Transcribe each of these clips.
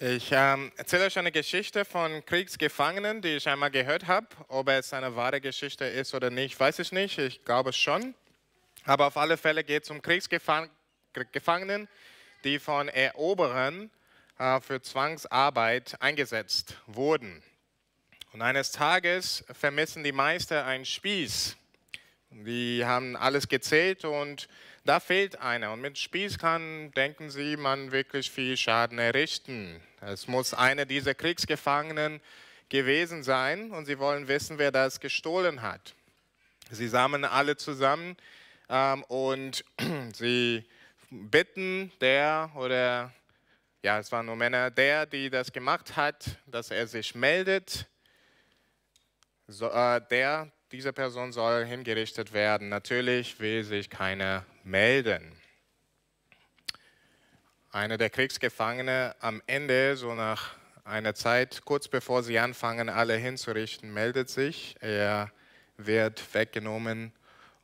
Ich ähm, erzähle euch eine Geschichte von Kriegsgefangenen, die ich einmal gehört habe. Ob es eine wahre Geschichte ist oder nicht, weiß ich nicht. Ich glaube schon. Aber auf alle Fälle geht es um Kriegsgefangenen, die von Eroberern äh, für Zwangsarbeit eingesetzt wurden. Und eines Tages vermissen die Meister einen Spieß. Die haben alles gezählt und da fehlt einer. Und mit Spieß kann, denken Sie, man wirklich viel Schaden errichten. Es muss einer dieser Kriegsgefangenen gewesen sein und Sie wollen wissen, wer das gestohlen hat. Sie sammeln alle zusammen ähm, und Sie bitten der oder, ja, es waren nur Männer, der, die das gemacht hat, dass er sich meldet. So, äh, der, diese Person soll hingerichtet werden. Natürlich will sich keiner melden. Einer der Kriegsgefangene am Ende, so nach einer Zeit, kurz bevor sie anfangen, alle hinzurichten, meldet sich. Er wird weggenommen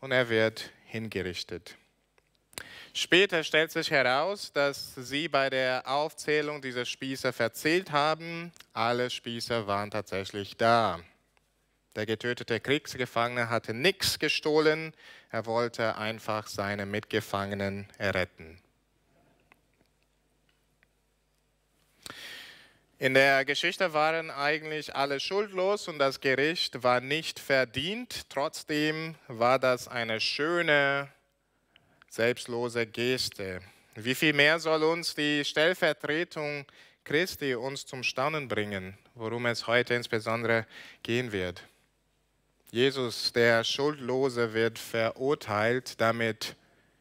und er wird hingerichtet. Später stellt sich heraus, dass sie bei der Aufzählung dieser Spießer verzählt haben. Alle Spießer waren tatsächlich da. Der getötete Kriegsgefangene hatte nichts gestohlen, er wollte einfach seine Mitgefangenen retten. In der Geschichte waren eigentlich alle schuldlos und das Gericht war nicht verdient. Trotzdem war das eine schöne, selbstlose Geste. Wie viel mehr soll uns die Stellvertretung Christi uns zum Staunen bringen, worum es heute insbesondere gehen wird? Jesus, der Schuldlose, wird verurteilt, damit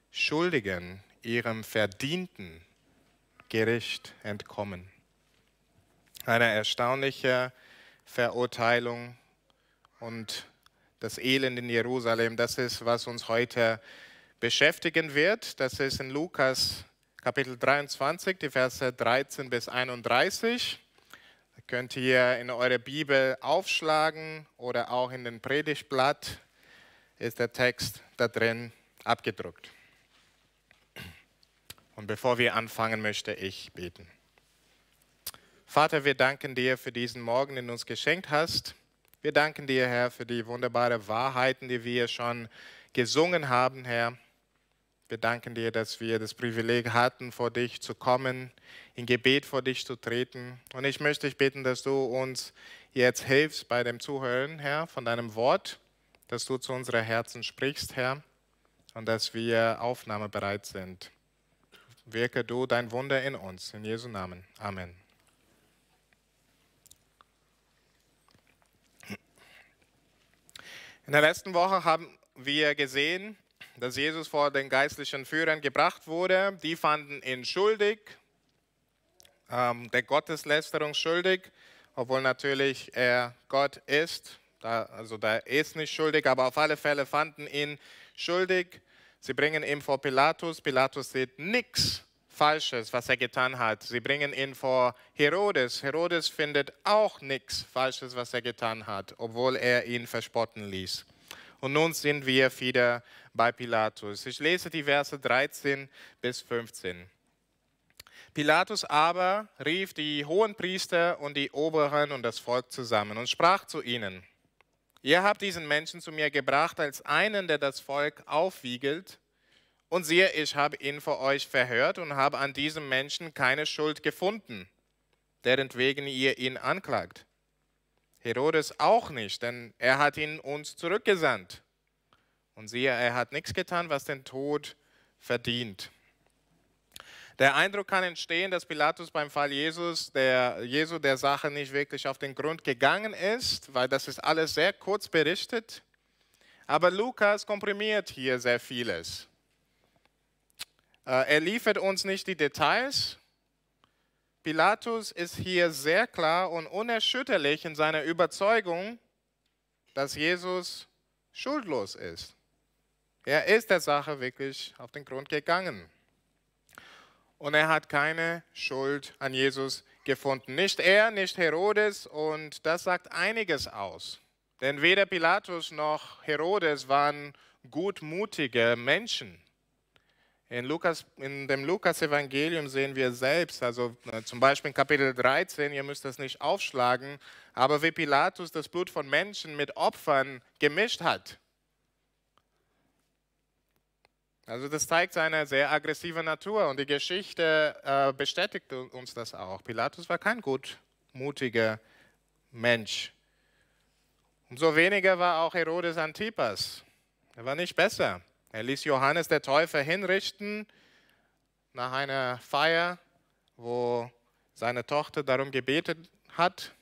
Schuldigen ihrem verdienten Gericht entkommen. Eine erstaunliche Verurteilung und das Elend in Jerusalem, das ist, was uns heute beschäftigen wird. Das ist in Lukas Kapitel 23, die Verse 13 bis 31 könnt ihr in eure Bibel aufschlagen oder auch in den Predigtblatt ist der Text da drin abgedruckt. Und bevor wir anfangen, möchte ich beten. Vater, wir danken dir für diesen Morgen, den du uns geschenkt hast. Wir danken dir, Herr, für die wunderbaren Wahrheiten, die wir schon gesungen haben, Herr. Wir danken dir, dass wir das Privileg hatten, vor dich zu kommen, in Gebet vor dich zu treten. Und ich möchte dich bitten, dass du uns jetzt hilfst bei dem Zuhören, Herr, von deinem Wort, dass du zu unseren Herzen sprichst, Herr, und dass wir aufnahmebereit sind. Wirke du dein Wunder in uns, in Jesu Namen. Amen. In der letzten Woche haben wir gesehen, dass Jesus vor den geistlichen Führern gebracht wurde. Die fanden ihn schuldig, ähm, der Gotteslästerung schuldig, obwohl natürlich er Gott ist. Da, also da ist nicht schuldig, aber auf alle Fälle fanden ihn schuldig. Sie bringen ihn vor Pilatus. Pilatus sieht nichts Falsches, was er getan hat. Sie bringen ihn vor Herodes. Herodes findet auch nichts Falsches, was er getan hat, obwohl er ihn verspotten ließ. Und nun sind wir wieder bei Pilatus. Ich lese die Verse 13 bis 15. Pilatus aber rief die hohen Priester und die Oberen und das Volk zusammen und sprach zu ihnen, ihr habt diesen Menschen zu mir gebracht als einen, der das Volk aufwiegelt, und siehe, ich habe ihn vor euch verhört und habe an diesem Menschen keine Schuld gefunden, deren wegen ihr ihn anklagt. Herodes auch nicht, denn er hat ihn uns zurückgesandt. Und siehe, er hat nichts getan, was den Tod verdient. Der Eindruck kann entstehen, dass Pilatus beim Fall Jesus, der Jesu der Sache nicht wirklich auf den Grund gegangen ist, weil das ist alles sehr kurz berichtet. Aber Lukas komprimiert hier sehr vieles. Äh, er liefert uns nicht die Details. Pilatus ist hier sehr klar und unerschütterlich in seiner Überzeugung, dass Jesus schuldlos ist. Er ist der Sache wirklich auf den Grund gegangen und er hat keine Schuld an Jesus gefunden. Nicht er, nicht Herodes und das sagt einiges aus. Denn weder Pilatus noch Herodes waren gutmutige Menschen. In, Lukas, in dem Lukas-Evangelium sehen wir selbst, also äh, zum Beispiel in Kapitel 13, ihr müsst das nicht aufschlagen, aber wie Pilatus das Blut von Menschen mit Opfern gemischt hat. Also das zeigt seine sehr aggressive Natur und die Geschichte äh, bestätigt uns das auch. Pilatus war kein gutmutiger Mensch. Umso weniger war auch Herodes Antipas. Er war nicht besser. Er ließ Johannes der Täufer hinrichten nach einer Feier, wo seine Tochter darum gebetet hat.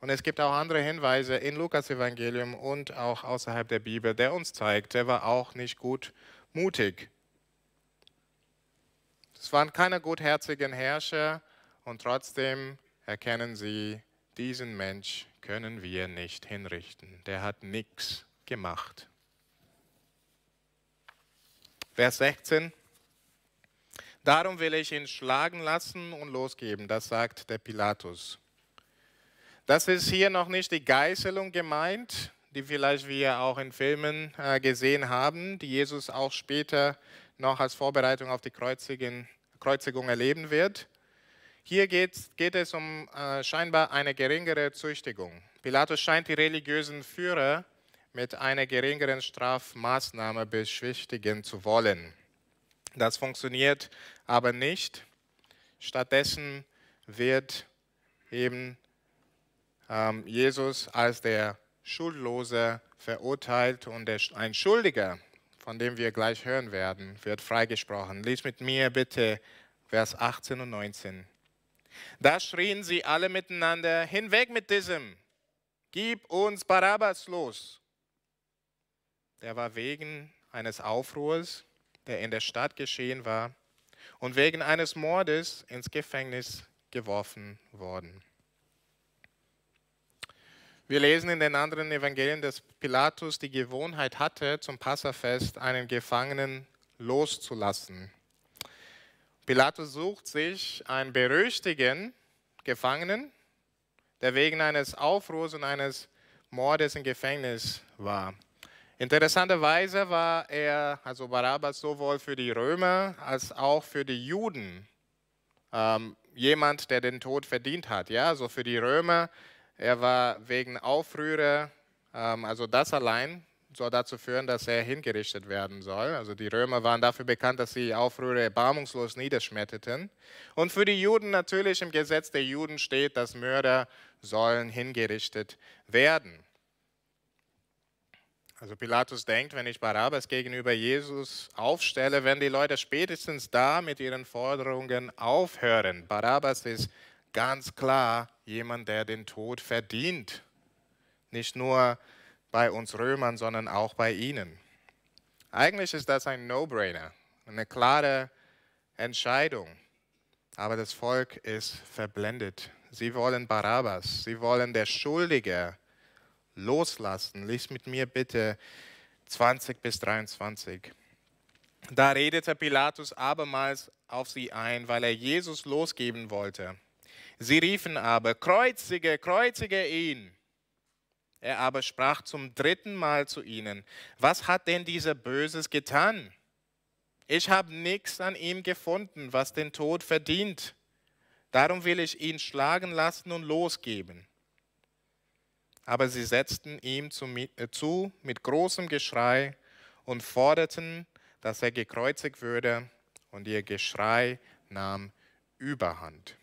Und es gibt auch andere Hinweise in Lukas Evangelium und auch außerhalb der Bibel, der uns zeigt, er war auch nicht gut mutig. Es waren keine gutherzigen Herrscher und trotzdem erkennen sie, diesen Mensch können wir nicht hinrichten. Der hat nichts gemacht. Vers 16. Darum will ich ihn schlagen lassen und losgeben, das sagt der Pilatus. Das ist hier noch nicht die Geißelung gemeint, die vielleicht wir auch in Filmen äh, gesehen haben, die Jesus auch später noch als Vorbereitung auf die Kreuzigen, Kreuzigung erleben wird. Hier geht es um äh, scheinbar eine geringere Züchtigung. Pilatus scheint die religiösen Führer mit einer geringeren Strafmaßnahme beschwichtigen zu wollen. Das funktioniert aber nicht. Stattdessen wird eben ähm, Jesus als der Schuldloser verurteilt und ein Schuldiger, von dem wir gleich hören werden, wird freigesprochen. Lies mit mir bitte Vers 18 und 19. Da schrien sie alle miteinander, hinweg mit diesem, gib uns Barabbas los. Der war wegen eines Aufruhrs, der in der Stadt geschehen war, und wegen eines Mordes ins Gefängnis geworfen worden. Wir lesen in den anderen Evangelien, dass Pilatus die Gewohnheit hatte, zum Passafest einen Gefangenen loszulassen. Pilatus sucht sich einen berüchtigen Gefangenen, der wegen eines Aufruhrs und eines Mordes im Gefängnis war. Interessanterweise war er, also Barabbas, sowohl für die Römer als auch für die Juden ähm, jemand, der den Tod verdient hat. Ja, also für die Römer er war wegen Aufrührer, ähm, also das allein soll dazu führen, dass er hingerichtet werden soll. Also die Römer waren dafür bekannt, dass sie Aufrührer erbarmungslos niederschmetterten. Und für die Juden natürlich im Gesetz der Juden steht, dass Mörder sollen hingerichtet werden. Also Pilatus denkt, wenn ich Barabbas gegenüber Jesus aufstelle, werden die Leute spätestens da mit ihren Forderungen aufhören. Barabbas ist ganz klar jemand, der den Tod verdient. Nicht nur bei uns Römern, sondern auch bei ihnen. Eigentlich ist das ein No-Brainer, eine klare Entscheidung. Aber das Volk ist verblendet. Sie wollen Barabbas, sie wollen der Schuldige loslassen. Lies mit mir bitte 20 bis 23. Da redete Pilatus abermals auf sie ein, weil er Jesus losgeben wollte. Sie riefen aber, kreuzige, kreuzige ihn. Er aber sprach zum dritten Mal zu ihnen, was hat denn dieser Böses getan? Ich habe nichts an ihm gefunden, was den Tod verdient. Darum will ich ihn schlagen lassen und losgeben. Aber sie setzten ihm zu äh, mit großem Geschrei und forderten, dass er gekreuzigt würde, und ihr Geschrei nahm Überhand.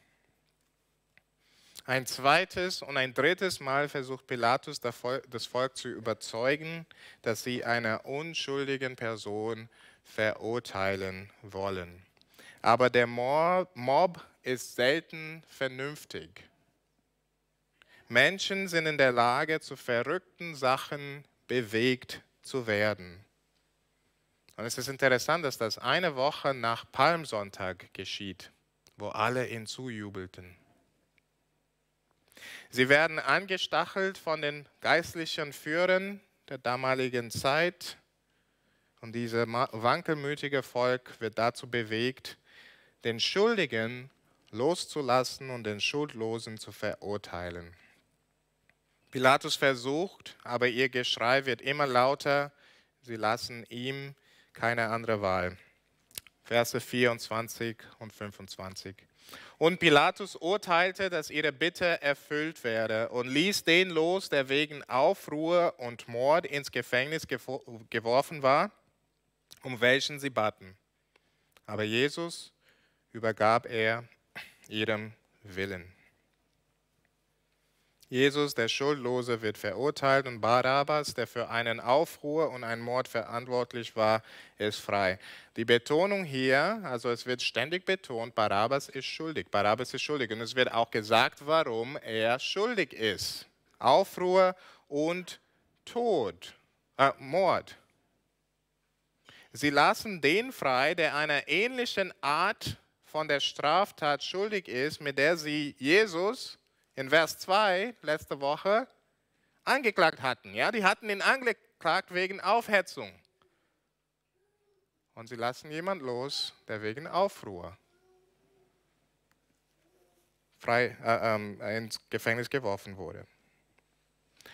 Ein zweites und ein drittes Mal versucht Pilatus das Volk zu überzeugen, dass sie einer unschuldigen Person verurteilen wollen. Aber der Mob ist selten vernünftig. Menschen sind in der Lage, zu verrückten Sachen bewegt zu werden. Und es ist interessant, dass das eine Woche nach Palmsonntag geschieht, wo alle ihn zujubelten. Sie werden angestachelt von den geistlichen Führern der damaligen Zeit und dieses wankelmütige Volk wird dazu bewegt, den Schuldigen loszulassen und den Schuldlosen zu verurteilen. Pilatus versucht, aber ihr Geschrei wird immer lauter. Sie lassen ihm keine andere Wahl. Verse 24 und 25. Und Pilatus urteilte, dass ihre Bitte erfüllt werde und ließ den los, der wegen Aufruhr und Mord ins Gefängnis geworfen war, um welchen sie baten. Aber Jesus übergab er ihrem Willen. Jesus, der Schuldlose, wird verurteilt und Barabbas, der für einen Aufruhr und einen Mord verantwortlich war, ist frei. Die Betonung hier, also es wird ständig betont, Barabbas ist schuldig, Barabbas ist schuldig. Und es wird auch gesagt, warum er schuldig ist. Aufruhr und Tod, äh, Mord. Sie lassen den frei, der einer ähnlichen Art von der Straftat schuldig ist, mit der sie Jesus in Vers 2 letzte Woche angeklagt hatten. Ja, die hatten ihn angeklagt wegen Aufhetzung. Und sie lassen jemanden los, der wegen Aufruhr frei äh, äh, ins Gefängnis geworfen wurde.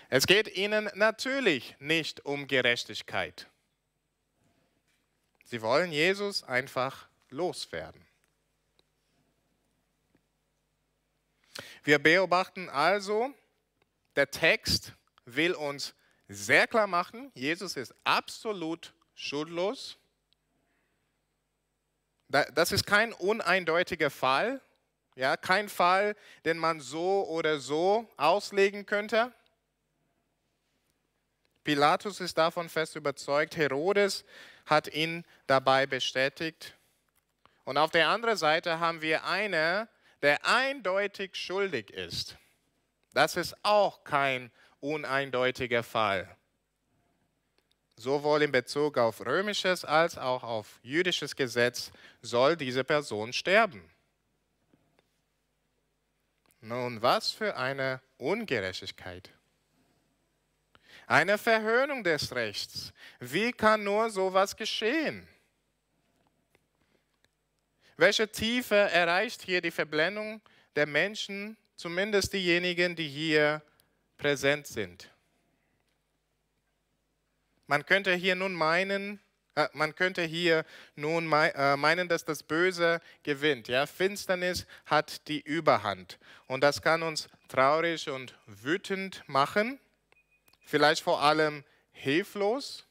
Es geht ihnen natürlich nicht um Gerechtigkeit. Sie wollen Jesus einfach loswerden. Wir beobachten also, der Text will uns sehr klar machen, Jesus ist absolut schuldlos. Das ist kein uneindeutiger Fall, ja, kein Fall, den man so oder so auslegen könnte. Pilatus ist davon fest überzeugt, Herodes hat ihn dabei bestätigt. Und auf der anderen Seite haben wir eine, der eindeutig schuldig ist. Das ist auch kein uneindeutiger Fall. Sowohl in Bezug auf römisches als auch auf jüdisches Gesetz soll diese Person sterben. Nun, was für eine Ungerechtigkeit. Eine Verhöhnung des Rechts. Wie kann nur sowas geschehen? Welche Tiefe erreicht hier die Verblendung der Menschen, zumindest diejenigen, die hier präsent sind? Man könnte hier nun meinen, äh, man könnte hier nun mei äh, meinen, dass das Böse gewinnt. Ja? Finsternis hat die Überhand. Und das kann uns traurig und wütend machen, vielleicht vor allem hilflos,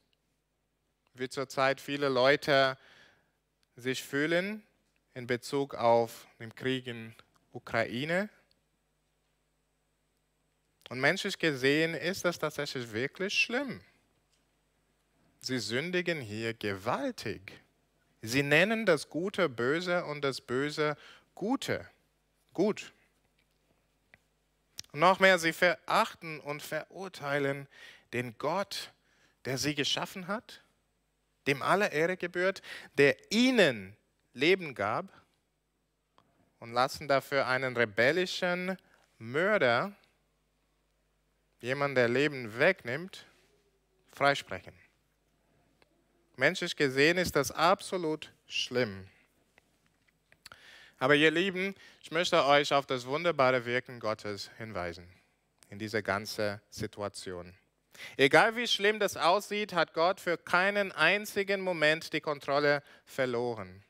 wie zurzeit viele Leute sich fühlen in Bezug auf den Krieg in Ukraine. Und menschlich gesehen ist das tatsächlich wirklich schlimm. Sie sündigen hier gewaltig. Sie nennen das Gute böse und das Böse Gute. Gut. Und noch mehr, sie verachten und verurteilen den Gott, der sie geschaffen hat, dem alle Ehre gebührt, der ihnen Leben gab und lassen dafür einen rebellischen Mörder, jemand, der Leben wegnimmt, freisprechen. Menschlich gesehen ist das absolut schlimm. Aber ihr Lieben, ich möchte euch auf das wunderbare Wirken Gottes hinweisen in dieser ganzen Situation. Egal wie schlimm das aussieht, hat Gott für keinen einzigen Moment die Kontrolle verloren.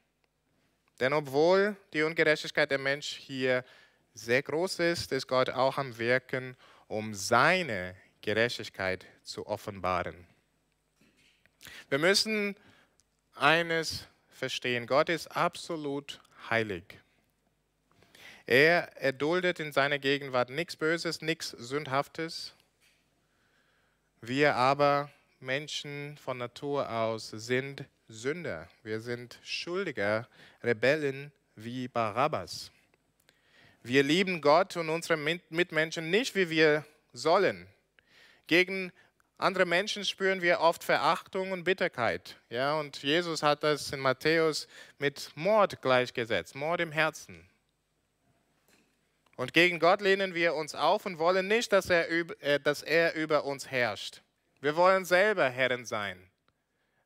Denn obwohl die Ungerechtigkeit der Mensch hier sehr groß ist, ist Gott auch am Wirken, um seine Gerechtigkeit zu offenbaren. Wir müssen eines verstehen, Gott ist absolut heilig. Er erduldet in seiner Gegenwart nichts Böses, nichts Sündhaftes. Wir aber Menschen von Natur aus sind Sünder, wir sind Schuldiger, Rebellen wie Barabbas. Wir lieben Gott und unsere Mitmenschen nicht, wie wir sollen. Gegen andere Menschen spüren wir oft Verachtung und Bitterkeit. Ja, und Jesus hat das in Matthäus mit Mord gleichgesetzt, Mord im Herzen. Und gegen Gott lehnen wir uns auf und wollen nicht, dass er, äh, dass er über uns herrscht. Wir wollen selber Herren sein.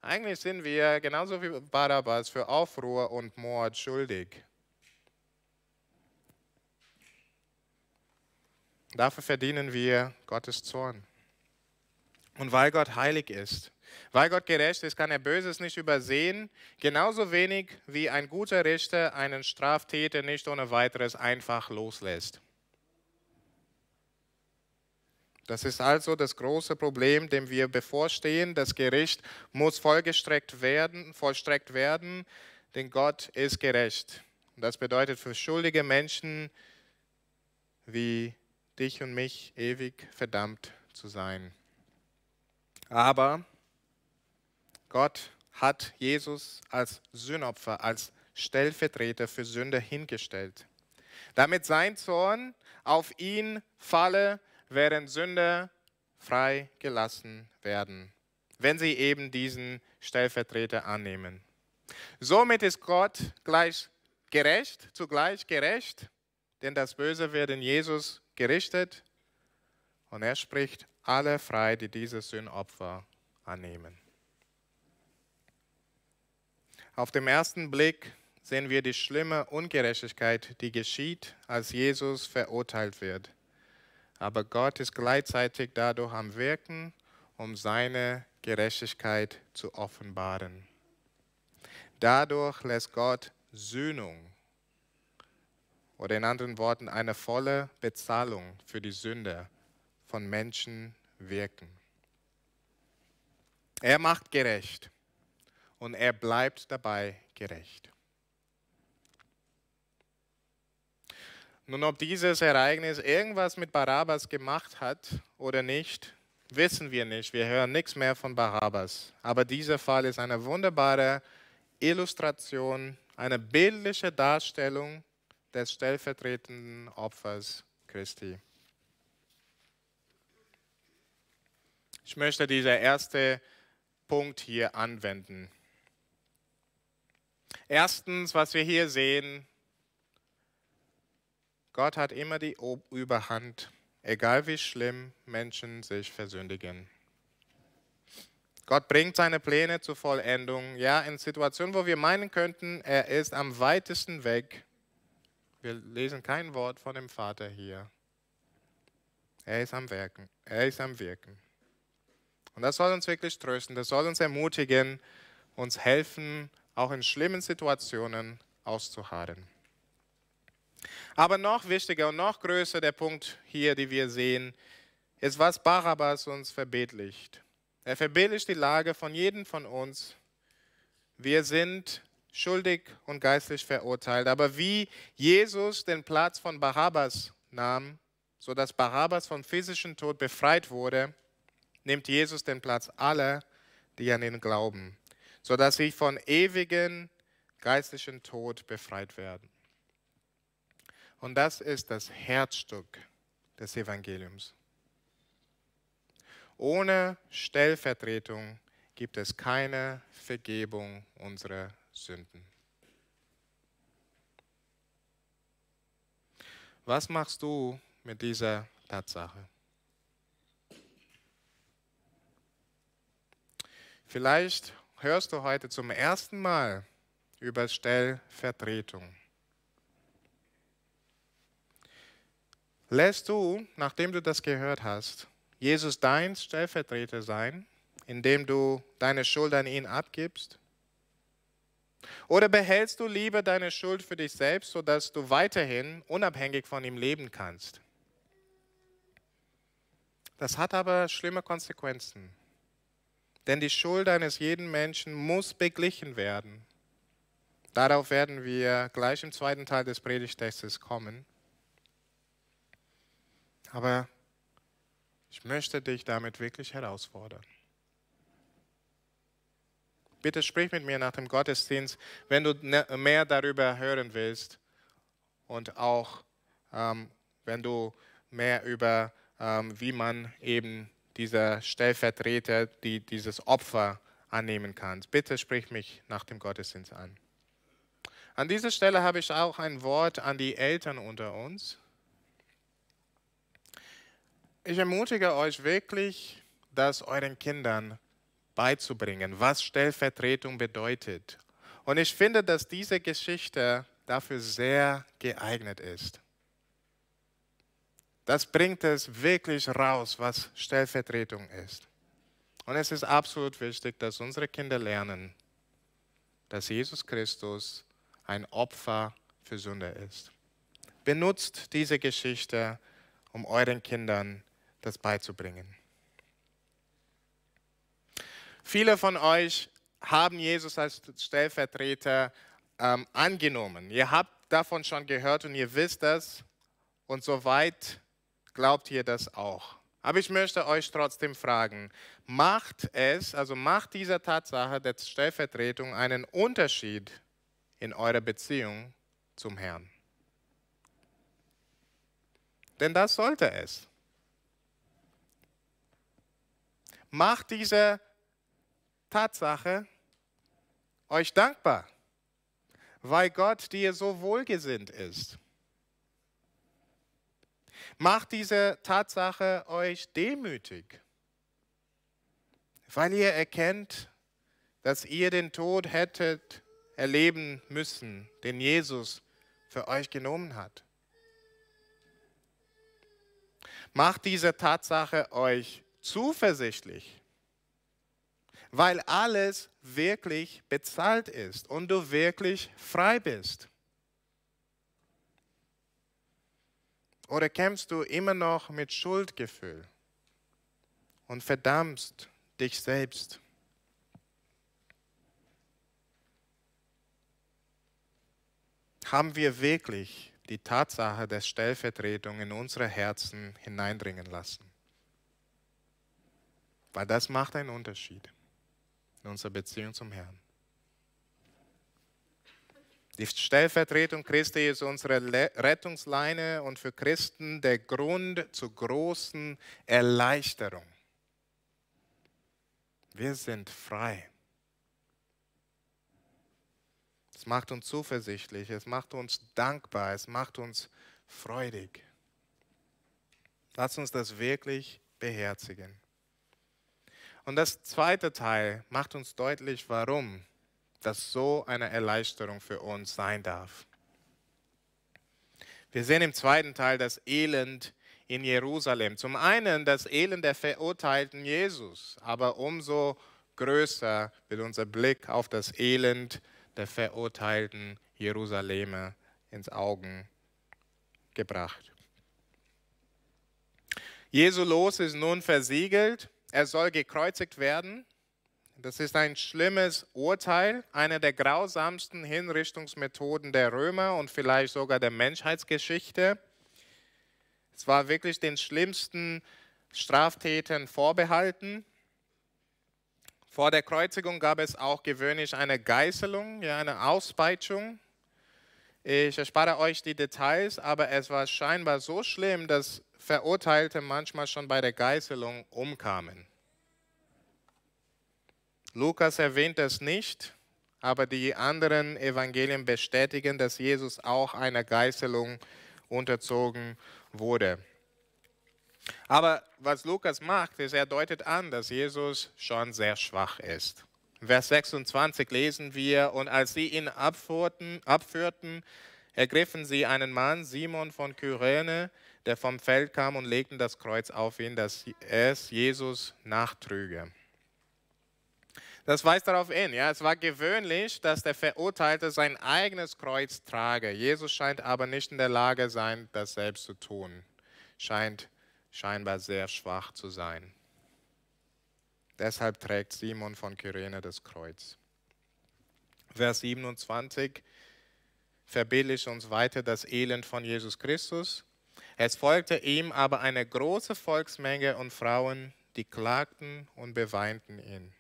Eigentlich sind wir genauso wie Barabbas für Aufruhr und Mord schuldig. Dafür verdienen wir Gottes Zorn. Und weil Gott heilig ist, weil Gott gerecht ist, kann er Böses nicht übersehen, genauso wenig wie ein guter Richter einen Straftäter nicht ohne weiteres einfach loslässt. Das ist also das große Problem, dem wir bevorstehen. Das Gericht muss vollgestreckt werden, vollstreckt werden, denn Gott ist gerecht. das bedeutet für schuldige Menschen wie dich und mich ewig verdammt zu sein. Aber Gott hat Jesus als Sühnopfer, als Stellvertreter für Sünde hingestellt, damit sein Zorn auf ihn falle während Sünder freigelassen werden, wenn sie eben diesen Stellvertreter annehmen. Somit ist Gott gleich gerecht, zugleich gerecht, denn das Böse wird in Jesus gerichtet und er spricht alle frei, die dieses Sündopfer annehmen. Auf dem ersten Blick sehen wir die schlimme Ungerechtigkeit, die geschieht, als Jesus verurteilt wird aber Gott ist gleichzeitig dadurch am Wirken, um seine Gerechtigkeit zu offenbaren. Dadurch lässt Gott Sühnung oder in anderen Worten eine volle Bezahlung für die Sünde von Menschen wirken. Er macht gerecht und er bleibt dabei gerecht. Nun, ob dieses Ereignis irgendwas mit Barabbas gemacht hat oder nicht, wissen wir nicht. Wir hören nichts mehr von Barabbas. Aber dieser Fall ist eine wunderbare Illustration, eine bildliche Darstellung des stellvertretenden Opfers Christi. Ich möchte diesen ersten Punkt hier anwenden. Erstens, was wir hier sehen, Gott hat immer die Überhand, egal wie schlimm Menschen sich versündigen. Gott bringt seine Pläne zur Vollendung. Ja, in Situationen, wo wir meinen könnten, er ist am weitesten weg. Wir lesen kein Wort von dem Vater hier. Er ist am Wirken. Er ist am Wirken. Und das soll uns wirklich trösten, das soll uns ermutigen, uns helfen, auch in schlimmen Situationen auszuharren. Aber noch wichtiger und noch größer der Punkt hier, den wir sehen, ist, was Barabbas uns verbildlicht. Er verbildlicht die Lage von jedem von uns. Wir sind schuldig und geistlich verurteilt. Aber wie Jesus den Platz von Barabbas nahm, sodass Barabbas vom physischen Tod befreit wurde, nimmt Jesus den Platz aller, die an ihn glauben, sodass sie von ewigen geistlichen Tod befreit werden. Und das ist das Herzstück des Evangeliums. Ohne Stellvertretung gibt es keine Vergebung unserer Sünden. Was machst du mit dieser Tatsache? Vielleicht hörst du heute zum ersten Mal über Stellvertretung. Lässt du, nachdem du das gehört hast, Jesus dein Stellvertreter sein, indem du deine Schuld an ihn abgibst? Oder behältst du lieber deine Schuld für dich selbst, sodass du weiterhin unabhängig von ihm leben kannst? Das hat aber schlimme Konsequenzen. Denn die Schuld eines jeden Menschen muss beglichen werden. Darauf werden wir gleich im zweiten Teil des Predigtextes kommen. Aber ich möchte dich damit wirklich herausfordern. Bitte sprich mit mir nach dem Gottesdienst, wenn du ne, mehr darüber hören willst und auch ähm, wenn du mehr über, ähm, wie man eben dieser Stellvertreter, die, dieses Opfer annehmen kannst. Bitte sprich mich nach dem Gottesdienst an. An dieser Stelle habe ich auch ein Wort an die Eltern unter uns ich ermutige euch wirklich, das euren Kindern beizubringen, was Stellvertretung bedeutet. Und ich finde, dass diese Geschichte dafür sehr geeignet ist. Das bringt es wirklich raus, was Stellvertretung ist. Und es ist absolut wichtig, dass unsere Kinder lernen, dass Jesus Christus ein Opfer für Sünde ist. Benutzt diese Geschichte, um euren Kindern zu das beizubringen. Viele von euch haben Jesus als Stellvertreter ähm, angenommen. Ihr habt davon schon gehört und ihr wisst das und soweit glaubt ihr das auch. Aber ich möchte euch trotzdem fragen, macht es, also macht dieser Tatsache der Stellvertretung einen Unterschied in eurer Beziehung zum Herrn? Denn das sollte es. macht diese Tatsache euch dankbar, weil Gott dir so wohlgesinnt ist. Macht diese Tatsache euch demütig, weil ihr erkennt, dass ihr den Tod hättet erleben müssen, den Jesus für euch genommen hat. Macht diese Tatsache euch demütig zuversichtlich, weil alles wirklich bezahlt ist und du wirklich frei bist. Oder kämpfst du immer noch mit Schuldgefühl und verdammst dich selbst? Haben wir wirklich die Tatsache der Stellvertretung in unsere Herzen hineindringen lassen? Weil das macht einen Unterschied in unserer Beziehung zum Herrn. Die Stellvertretung Christi ist unsere Rettungsleine und für Christen der Grund zur großen Erleichterung. Wir sind frei. Es macht uns zuversichtlich, es macht uns dankbar, es macht uns freudig. Lass uns das wirklich beherzigen. Und das zweite Teil macht uns deutlich, warum das so eine Erleichterung für uns sein darf. Wir sehen im zweiten Teil das Elend in Jerusalem. Zum einen das Elend der verurteilten Jesus, aber umso größer wird unser Blick auf das Elend der verurteilten Jerusalemer ins Augen gebracht. Jesu Los ist nun versiegelt er soll gekreuzigt werden. Das ist ein schlimmes Urteil, eine der grausamsten Hinrichtungsmethoden der Römer und vielleicht sogar der Menschheitsgeschichte. Es war wirklich den schlimmsten Straftätern vorbehalten. Vor der Kreuzigung gab es auch gewöhnlich eine Geißelung, ja, eine Auspeitschung. Ich erspare euch die Details, aber es war scheinbar so schlimm, dass Verurteilte manchmal schon bei der Geißelung umkamen. Lukas erwähnt das nicht, aber die anderen Evangelien bestätigen, dass Jesus auch einer Geißelung unterzogen wurde. Aber was Lukas macht, ist, er deutet an, dass Jesus schon sehr schwach ist. Vers 26 lesen wir, und als sie ihn abfuhrten, abführten, ergriffen sie einen Mann, Simon von Kyrene, der vom Feld kam und legten das Kreuz auf ihn, dass es Jesus nachtrüge. Das weist darauf hin, ja, es war gewöhnlich, dass der Verurteilte sein eigenes Kreuz trage. Jesus scheint aber nicht in der Lage sein, das selbst zu tun. Scheint scheinbar sehr schwach zu sein. Deshalb trägt Simon von Kyrene das Kreuz. Vers 27 verbildlich uns weiter das Elend von Jesus Christus. Es folgte ihm aber eine große Volksmenge und Frauen, die klagten und beweinten ihn.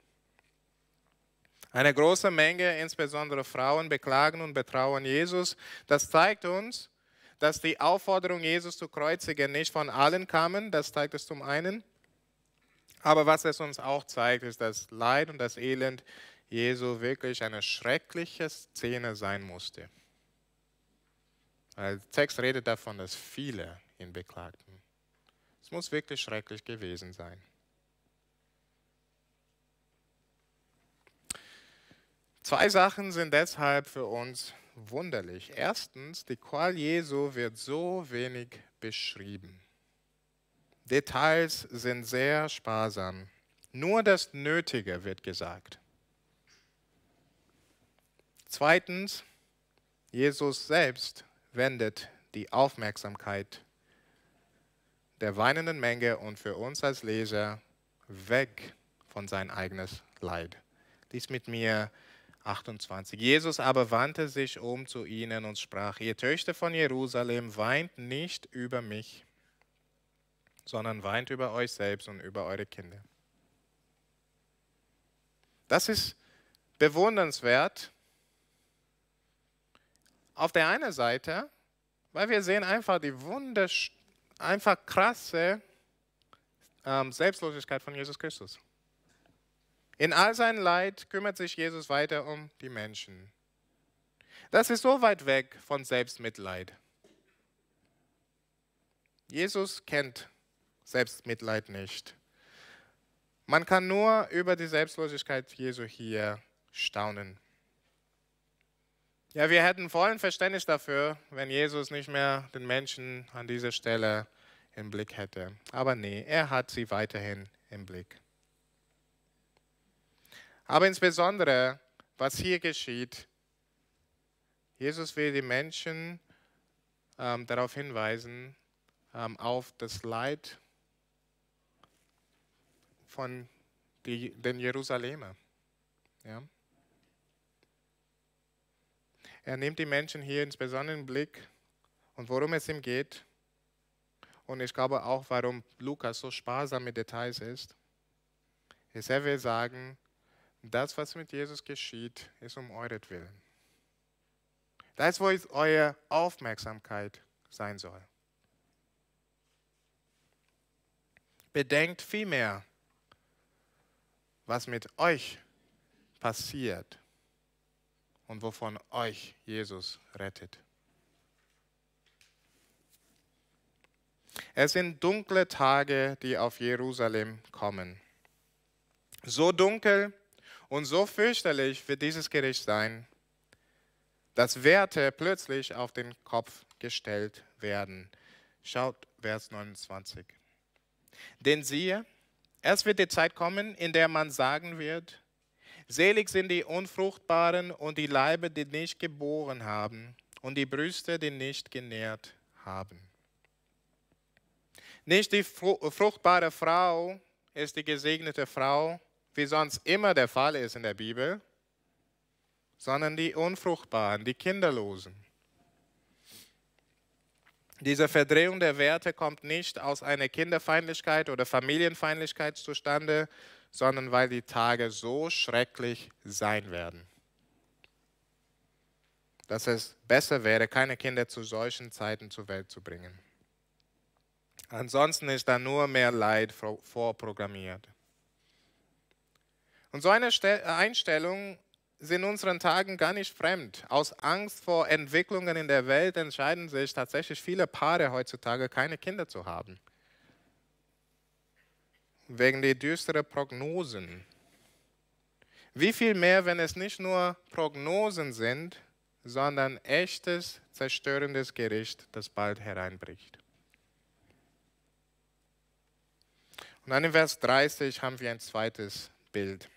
Eine große Menge, insbesondere Frauen, beklagen und betrauen Jesus. Das zeigt uns, dass die Aufforderung, Jesus zu kreuzigen, nicht von allen kamen. Das zeigt es zum einen. Aber was es uns auch zeigt, ist, dass Leid und das Elend Jesu wirklich eine schreckliche Szene sein musste. Der Text redet davon, dass viele ihn beklagten. Es muss wirklich schrecklich gewesen sein. Zwei Sachen sind deshalb für uns wunderlich. Erstens, die Qual Jesu wird so wenig beschrieben. Details sind sehr sparsam. Nur das Nötige wird gesagt. Zweitens, Jesus selbst wendet die Aufmerksamkeit der weinenden Menge und für uns als Leser weg von sein eigenes Leid. Dies mit mir 28. Jesus aber wandte sich um zu ihnen und sprach, ihr Töchter von Jerusalem, weint nicht über mich sondern weint über euch selbst und über eure Kinder. Das ist bewundernswert. Auf der einen Seite, weil wir sehen einfach die wundersch einfach krasse ähm, Selbstlosigkeit von Jesus Christus. In all seinem Leid kümmert sich Jesus weiter um die Menschen. Das ist so weit weg von Selbstmitleid. Jesus kennt Selbstmitleid nicht. Man kann nur über die Selbstlosigkeit Jesu hier staunen. Ja, wir hätten vollen Verständnis dafür, wenn Jesus nicht mehr den Menschen an dieser Stelle im Blick hätte. Aber nee, er hat sie weiterhin im Blick. Aber insbesondere, was hier geschieht, Jesus will die Menschen ähm, darauf hinweisen, ähm, auf das Leid von die, den Jerusalemer. Ja. Er nimmt die Menschen hier ins besonderen Blick und worum es ihm geht. Und ich glaube auch, warum Lukas so sparsam mit Details ist, ist, er will sagen, das, was mit Jesus geschieht, ist um euretwillen. Da ist, wo eure Aufmerksamkeit sein soll. Bedenkt vielmehr, was mit euch passiert und wovon euch Jesus rettet. Es sind dunkle Tage, die auf Jerusalem kommen. So dunkel und so fürchterlich wird dieses Gericht sein, dass Werte plötzlich auf den Kopf gestellt werden. Schaut Vers 29. Denn siehe, es wird die Zeit kommen, in der man sagen wird, selig sind die Unfruchtbaren und die Leibe, die nicht geboren haben und die Brüste, die nicht genährt haben. Nicht die fruchtbare Frau ist die gesegnete Frau, wie sonst immer der Fall ist in der Bibel, sondern die Unfruchtbaren, die Kinderlosen. Diese Verdrehung der Werte kommt nicht aus einer Kinderfeindlichkeit oder Familienfeindlichkeit zustande, sondern weil die Tage so schrecklich sein werden, dass es besser wäre, keine Kinder zu solchen Zeiten zur Welt zu bringen. Ansonsten ist da nur mehr Leid vorprogrammiert. Und so eine äh, Einstellung sind unseren Tagen gar nicht fremd. Aus Angst vor Entwicklungen in der Welt entscheiden sich tatsächlich viele Paare heutzutage, keine Kinder zu haben. Wegen der düsteren Prognosen. Wie viel mehr, wenn es nicht nur Prognosen sind, sondern echtes, zerstörendes Gericht, das bald hereinbricht. Und dann in Vers 30 haben wir ein zweites Bild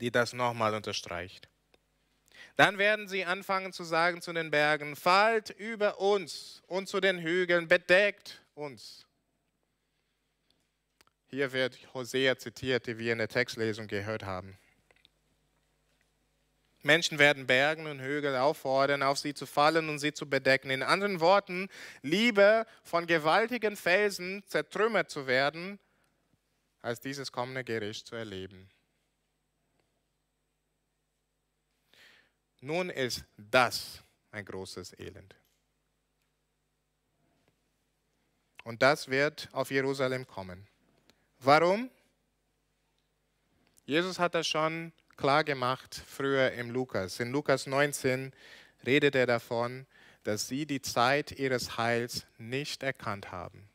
die das nochmal unterstreicht. Dann werden sie anfangen zu sagen zu den Bergen, fallt über uns und zu den Hügeln, bedeckt uns. Hier wird Hosea zitiert, die wir in der Textlesung gehört haben. Menschen werden Bergen und Hügel auffordern, auf sie zu fallen und sie zu bedecken. In anderen Worten, lieber von gewaltigen Felsen zertrümmert zu werden, als dieses kommende Gericht zu erleben. Nun ist das ein großes Elend. Und das wird auf Jerusalem kommen. Warum? Jesus hat das schon klar gemacht früher im Lukas. In Lukas 19 redet er davon, dass sie die Zeit ihres Heils nicht erkannt haben.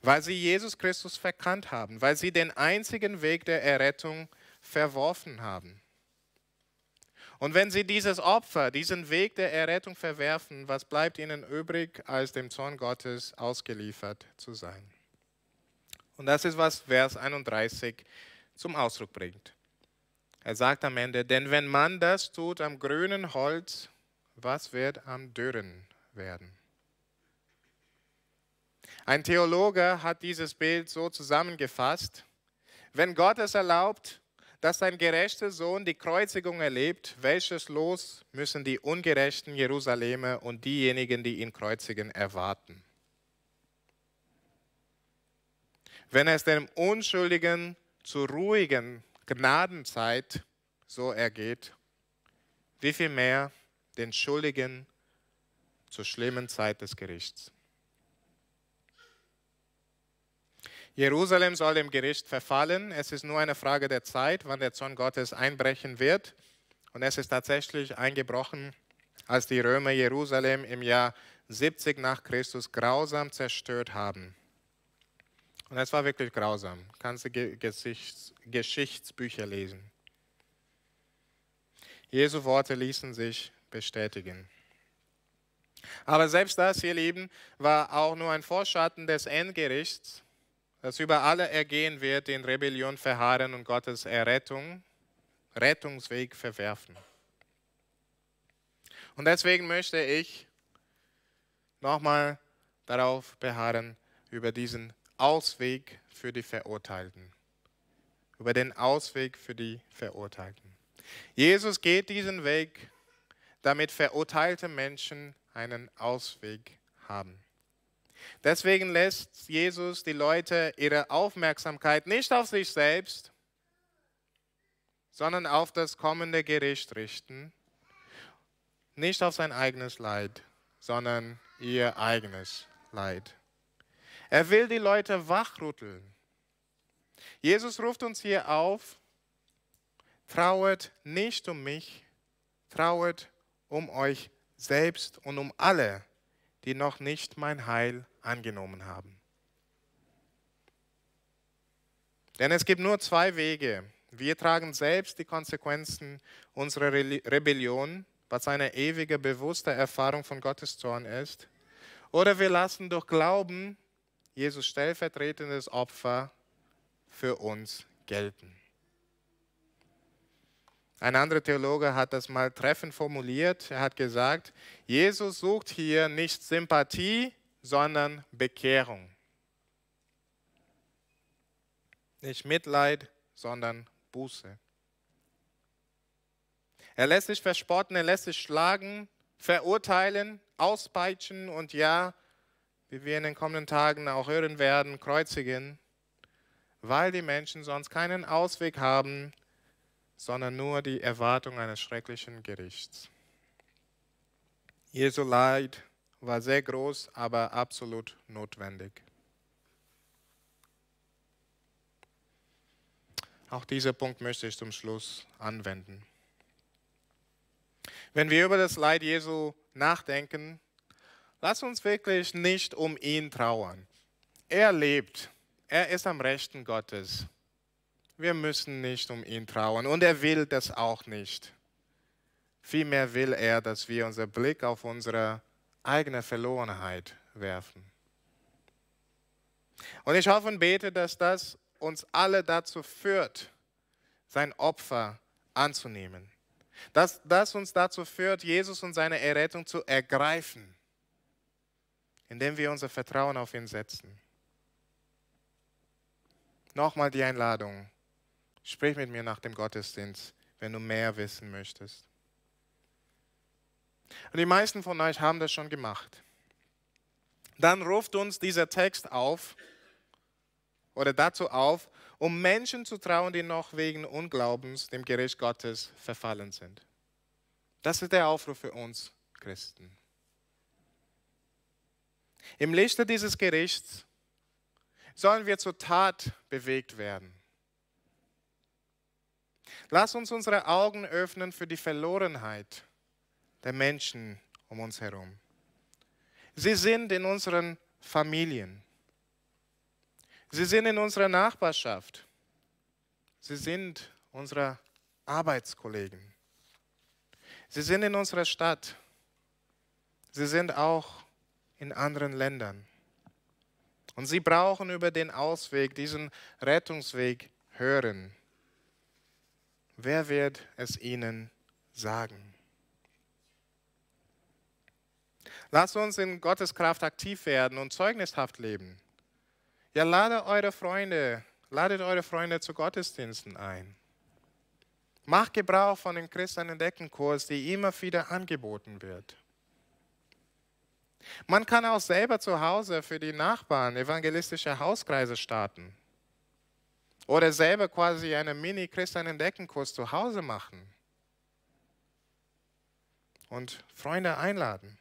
Weil sie Jesus Christus verkannt haben, weil sie den einzigen Weg der Errettung verworfen haben. Und wenn sie dieses Opfer, diesen Weg der Errettung verwerfen, was bleibt ihnen übrig, als dem Zorn Gottes ausgeliefert zu sein? Und das ist, was Vers 31 zum Ausdruck bringt. Er sagt am Ende, denn wenn man das tut am grünen Holz, was wird am dürren werden? Ein Theologe hat dieses Bild so zusammengefasst, wenn Gott es erlaubt, dass ein gerechter Sohn die Kreuzigung erlebt, welches Los müssen die ungerechten Jerusalemer und diejenigen, die ihn kreuzigen, erwarten? Wenn es dem Unschuldigen zur ruhigen Gnadenzeit so ergeht, wie viel mehr den Schuldigen zur schlimmen Zeit des Gerichts? Jerusalem soll dem Gericht verfallen. Es ist nur eine Frage der Zeit, wann der Zorn Gottes einbrechen wird. Und es ist tatsächlich eingebrochen, als die Römer Jerusalem im Jahr 70 nach Christus grausam zerstört haben. Und es war wirklich grausam. Kannst du Gesichts Geschichtsbücher lesen. Jesu Worte ließen sich bestätigen. Aber selbst das, ihr Lieben, war auch nur ein Vorschatten des Endgerichts, das über alle ergehen wird, die in Rebellion verharren und Gottes Errettung, Rettungsweg verwerfen. Und deswegen möchte ich nochmal darauf beharren, über diesen Ausweg für die Verurteilten. Über den Ausweg für die Verurteilten. Jesus geht diesen Weg, damit verurteilte Menschen einen Ausweg haben. Deswegen lässt Jesus die Leute ihre Aufmerksamkeit nicht auf sich selbst, sondern auf das kommende Gericht richten. Nicht auf sein eigenes Leid, sondern ihr eigenes Leid. Er will die Leute wachrütteln. Jesus ruft uns hier auf, trauert nicht um mich, trauert um euch selbst und um alle, die noch nicht mein Heil haben angenommen haben. Denn es gibt nur zwei Wege. Wir tragen selbst die Konsequenzen unserer Rebellion, was eine ewige, bewusste Erfahrung von Gottes Zorn ist. Oder wir lassen durch Glauben Jesus stellvertretendes Opfer für uns gelten. Ein anderer Theologe hat das mal treffend formuliert. Er hat gesagt, Jesus sucht hier nicht Sympathie sondern Bekehrung. Nicht Mitleid, sondern Buße. Er lässt sich verspotten, er lässt sich schlagen, verurteilen, auspeitschen und ja, wie wir in den kommenden Tagen auch hören werden, kreuzigen, weil die Menschen sonst keinen Ausweg haben, sondern nur die Erwartung eines schrecklichen Gerichts. Jesu Leid war sehr groß, aber absolut notwendig. Auch diesen Punkt möchte ich zum Schluss anwenden. Wenn wir über das Leid Jesu nachdenken, lass uns wirklich nicht um ihn trauern. Er lebt. Er ist am Rechten Gottes. Wir müssen nicht um ihn trauern und er will das auch nicht. Vielmehr will er, dass wir unseren Blick auf unsere eigene Verlorenheit werfen. Und ich hoffe und bete, dass das uns alle dazu führt, sein Opfer anzunehmen. Dass das uns dazu führt, Jesus und seine Errettung zu ergreifen, indem wir unser Vertrauen auf ihn setzen. Nochmal die Einladung. Sprich mit mir nach dem Gottesdienst, wenn du mehr wissen möchtest. Und die meisten von euch haben das schon gemacht. Dann ruft uns dieser Text auf oder dazu auf, um Menschen zu trauen, die noch wegen Unglaubens dem Gericht Gottes verfallen sind. Das ist der Aufruf für uns Christen. Im Lichte dieses Gerichts sollen wir zur Tat bewegt werden. Lass uns unsere Augen öffnen für die Verlorenheit der Menschen um uns herum. Sie sind in unseren Familien. Sie sind in unserer Nachbarschaft. Sie sind unsere Arbeitskollegen. Sie sind in unserer Stadt. Sie sind auch in anderen Ländern. Und sie brauchen über den Ausweg, diesen Rettungsweg hören. Wer wird es ihnen sagen? Lasst uns in Gottes Kraft aktiv werden und zeugnishaft leben. Ja, lade eure Freunde, ladet eure Freunde zu Gottesdiensten ein. Macht Gebrauch von dem Christen Deckenkurs, der immer wieder angeboten wird. Man kann auch selber zu Hause für die Nachbarn evangelistische Hauskreise starten. Oder selber quasi einen mini christian Deckenkurs zu Hause machen. Und Freunde einladen.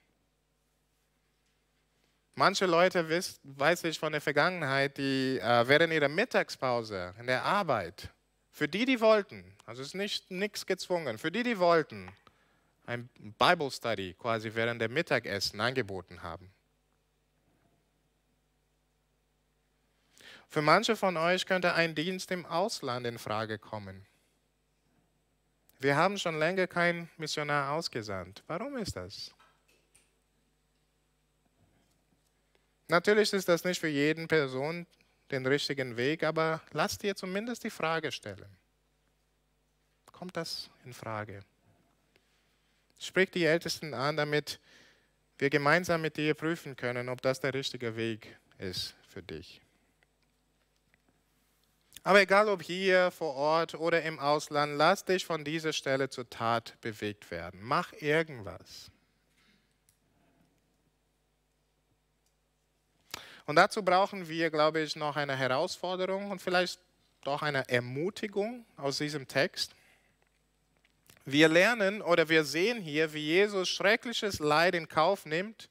Manche Leute, wisst, weiß ich von der Vergangenheit, die äh, während ihrer Mittagspause in der Arbeit, für die, die wollten, also es ist nichts gezwungen, für die, die wollten, ein Bible Study quasi während der Mittagessen angeboten haben. Für manche von euch könnte ein Dienst im Ausland in Frage kommen. Wir haben schon länger keinen Missionar ausgesandt. Warum ist das? Natürlich ist das nicht für jeden Person den richtigen Weg, aber lass dir zumindest die Frage stellen. Kommt das in Frage? Sprich die Ältesten an, damit wir gemeinsam mit dir prüfen können, ob das der richtige Weg ist für dich. Aber egal ob hier, vor Ort oder im Ausland, lass dich von dieser Stelle zur Tat bewegt werden. Mach irgendwas. Und dazu brauchen wir, glaube ich, noch eine Herausforderung und vielleicht doch eine Ermutigung aus diesem Text. Wir lernen oder wir sehen hier, wie Jesus schreckliches Leid in Kauf nimmt,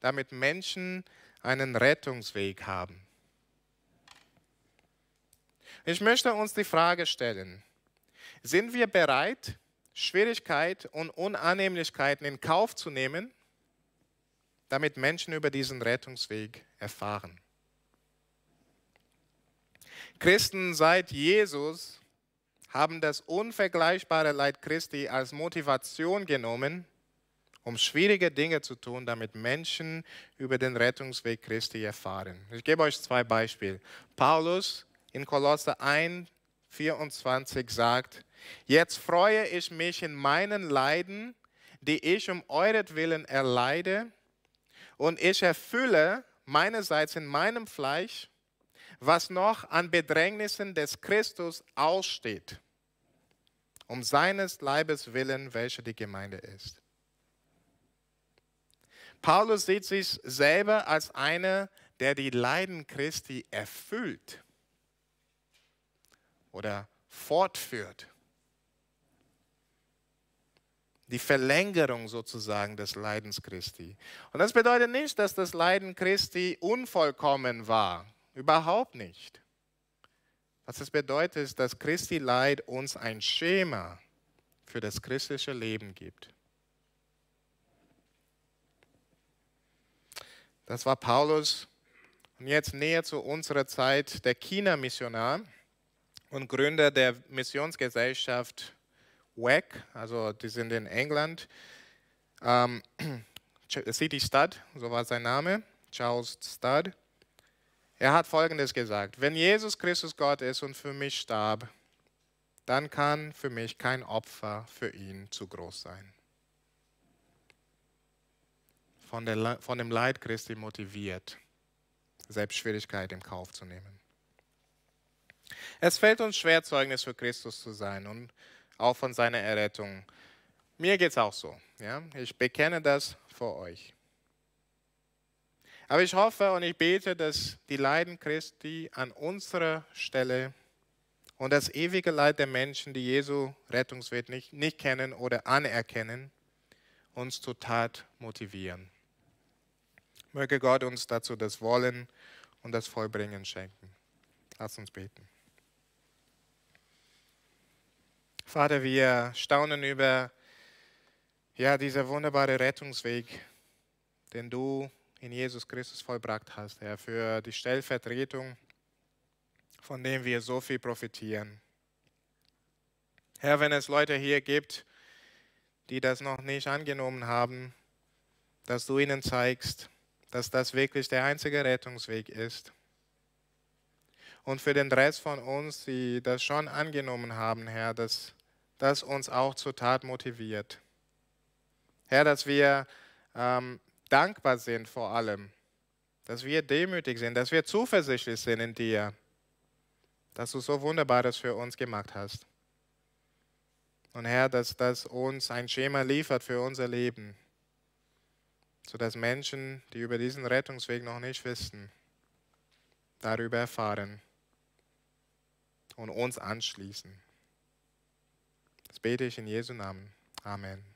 damit Menschen einen Rettungsweg haben. Ich möchte uns die Frage stellen, sind wir bereit, Schwierigkeit und Unannehmlichkeiten in Kauf zu nehmen, damit Menschen über diesen Rettungsweg erfahren. Christen seit Jesus haben das unvergleichbare Leid Christi als Motivation genommen, um schwierige Dinge zu tun, damit Menschen über den Rettungsweg Christi erfahren. Ich gebe euch zwei Beispiele. Paulus in Kolosse 1, 24 sagt, jetzt freue ich mich in meinen Leiden, die ich um euretwillen erleide, und ich erfülle meinerseits in meinem Fleisch, was noch an Bedrängnissen des Christus aussteht, um seines Leibes willen, welcher die Gemeinde ist. Paulus sieht sich selber als einer, der die Leiden Christi erfüllt oder fortführt die Verlängerung sozusagen des Leidens Christi. Und das bedeutet nicht, dass das Leiden Christi unvollkommen war. Überhaupt nicht. Was es bedeutet, ist, dass Christi Leid uns ein Schema für das christliche Leben gibt. Das war Paulus und jetzt näher zu unserer Zeit der China-Missionar und Gründer der Missionsgesellschaft WAC, also die sind in England. Ähm, City Stud, so war sein Name, Charles Stud. Er hat Folgendes gesagt, wenn Jesus Christus Gott ist und für mich starb, dann kann für mich kein Opfer für ihn zu groß sein. Von, der, von dem Leid Christi motiviert, Selbstschwierigkeit im Kauf zu nehmen. Es fällt uns schwer, Zeugnis für Christus zu sein und auch von seiner Errettung. Mir geht es auch so. Ja? Ich bekenne das vor euch. Aber ich hoffe und ich bete, dass die Leiden Christi an unserer Stelle und das ewige Leid der Menschen, die Jesu Rettungsweg nicht, nicht kennen oder anerkennen, uns zur Tat motivieren. Möge Gott uns dazu das Wollen und das Vollbringen schenken. Lass uns beten. Vater, wir staunen über ja, dieser wunderbare Rettungsweg, den du in Jesus Christus vollbracht hast, Herr, für die Stellvertretung, von dem wir so viel profitieren. Herr, wenn es Leute hier gibt, die das noch nicht angenommen haben, dass du ihnen zeigst, dass das wirklich der einzige Rettungsweg ist. Und für den Rest von uns, die das schon angenommen haben, Herr, dass das uns auch zur Tat motiviert. Herr, dass wir ähm, dankbar sind vor allem, dass wir demütig sind, dass wir zuversichtlich sind in dir, dass du so Wunderbares für uns gemacht hast. Und Herr, dass das uns ein Schema liefert für unser Leben, sodass Menschen, die über diesen Rettungsweg noch nicht wissen, darüber erfahren und uns anschließen. Das bete ich in Jesu Namen. Amen.